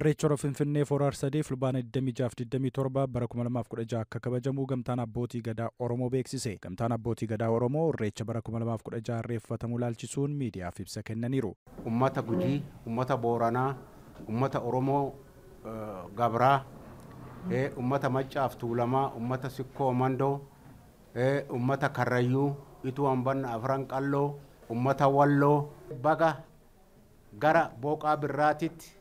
Irreecha Finfinnee Foorar sadeef fulbaana 26-27 bara 2016 akka kabajamu gamtaan abbootii gadaa Oromoo beeksise. Gamtaan abbootii gadaa Oromoo irreecha bara 2016 irreeffatamuu laalchisuun miidiyaaf ibsa kennaniiru. Uummata Gujii, uummata Booranaa, uummata Oromoo eh, Gabraa, eh, uummata Maccaaf Tuulamaa, uummata Sikkoo Mandoo, eh, uummata Karrayyuu, Ituu Hambanna Afran Qalloo, uummata Walloo, baga gara Booqaa Birraatitti.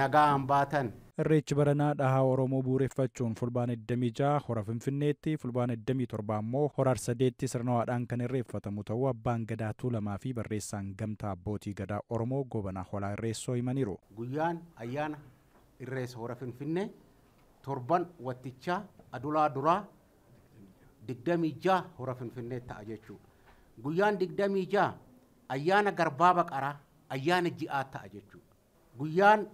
nagaa baatan. Irreechi baranaa dhahaa Oromoo buureeffachuun fulbaan 26 hora Finfinneetti, fulbaan 27 ammoo hora Arsadeetti sirnawaadhaan kan irreeffatamu ta'uu abbaan gadaa Tuulamaa fi barreessaan gamtaa abbootii gadaa Oromoo gobanaa Holaa Irreessoo himaniiru. Guyyaan ayyaana Irreessa hora Finfinnee torban wattichaa adulaa duraa 26 hora Finfinnee ta'a jechuudha. Guyyaan 26 ayyaana garbaa baqaraa ayyaana ji'aa ta'a jechuudha. Guyyaan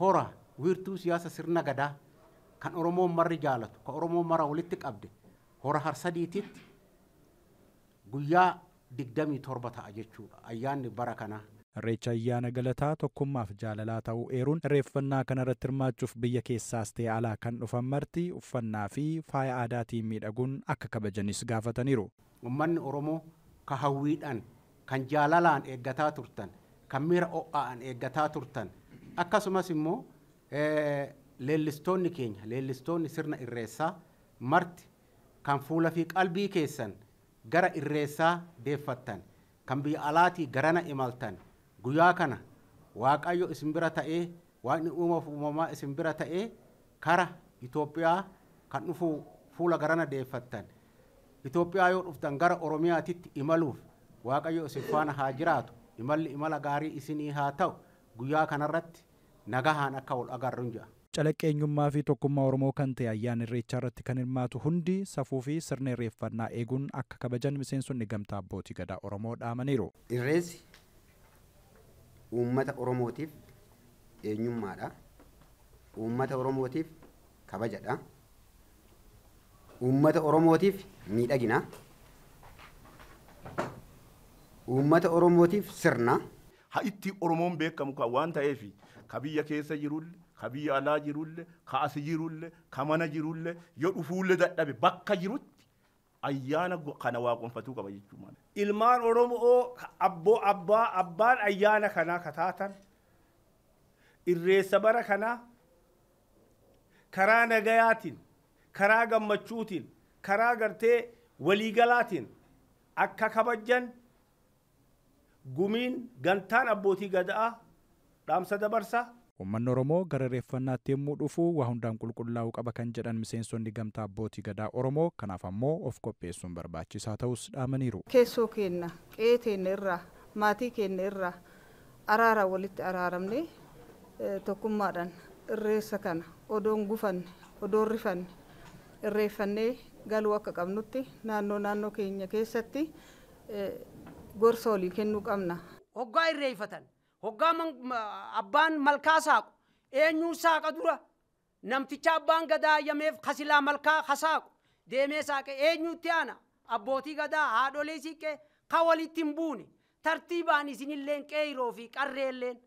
hora wiirtuu siyaasa sirna gadaa kan Oromoo marri jaalatu kan Oromoo mara walitti qabde hora harsadiititti guyyaa digdamii torba ta'a jechuudha ayyaanni bara kanaa. Irreecha ayyaana galataa tokkummaaf jaalalaa ta'uu eeruun irreeffannaa kanarratti hirmaachuuf biyya keessaas ta'e alaa kan dhufan marti uffannaa fi faaya aadaatiin miidhaguun akka kabajanis gaafataniiru. Uummanni Oromoo ka hawwiidhaan kan jaalalaan eeggataa turtan kan miira o'aan eeggataa turtan akkasumas immoo eh, leellistoonni keenya leellistoonni sirna irreessaa marti kan fuula fi qalbii keessan gara irreessaa deeffattan kan biyya alaatii garana imaltan guyyaa kana waaqayyo isin bira ta'ee waaqni uumamaa isin bira ta'ee kara Itoophiyaa kan dhufu fuula garana deeffattan Itoophiyaa yoo dhuftan gara Oromiyaatitti imaluuf waaqayyo isin faana haa jiraatu imalli imala gaarii isinii haa ta'u guyyaa kanarratti nagahaan akka ol agarru hin eenyummaa fi tokkummaa Oromoo kan ta'e ayyaana irreechaa irratti kan hirmaatu hundi safuu fi sirna irreeffannaa eeguun akka kabajan miseensonni gamtaa abbootii gadaa Oromoo dhaamaniiru. Irreessi uummata Oromootiif eenyummaadha. Uummata Oromootiif kabajadha. Uummata Oromootiif miidhagina. Uummata Oromootiif sirna. haa itti oromoon beekamu kan waan ta'eef ka biyya keessa jirulle ka biyya alaa jirulle ka as jirulle ka mana jirulle yoo dhufuullee dadhabe bakka jirutti ayyaana kana waaqonfatuu qaba jechuudha. Ilmaan Oromoo abboo abbaa abbaan ayyaana kanaa kataatan irreessa bara kanaa karaa nagayaatiin karaa gammachuutiin karaa gartee waliigalaatiin akka kabajan gumiin gantaan abbootii gada'a dhaamsa dabarsa. Uummanni Oromoo gara reeffannaatti yommuu dhufu waa hundaan qulqullaa'uu qaba kan jedhan miseensonni gamtaa abbootii gadaa Oromoo kanaaf ammoo of qopheessuun barbaachisaa ta'us dhaamaniiru. Keessoo keenna qe'ee teenne irraa maatii keenne irraa araaraan walitti araaramne e, tokkummaadhaan irreessa kana odoon gufanne odoon rifanne irreeffannee galuu akka qabnutti naannoo naannoo keenya keessatti e, gorsoolii kennuu qabna. Hoggaa irreeffatan hoggaa abbaan malkaa saaqu eenyuun saaqa dura namticha abbaan gadaa ayyameef kasilaa malkaa hasaaqu deemee saaqe eenyuutti aana abbootii gadaa haadholee siiqqee ka walitti hin buune tartiibaan isinilleen qeeyroo fi qarreelleen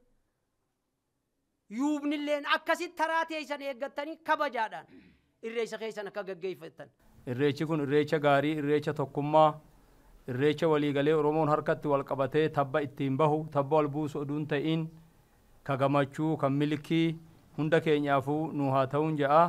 yuubnilleen akkasitti taraa teessan eeggattanii kabajaadhaan irreessa keessan akka gaggeeffattan. Irreechi kun irreecha gaarii irreecha tokkummaa. irreecha waliigalee oromoon harkatti wal qabatee tabba ittiin bahu tabba wal buusu oduun ta'in ka gamachuu kan milkii hunda keenyaafuu nu haa ta'uun je'a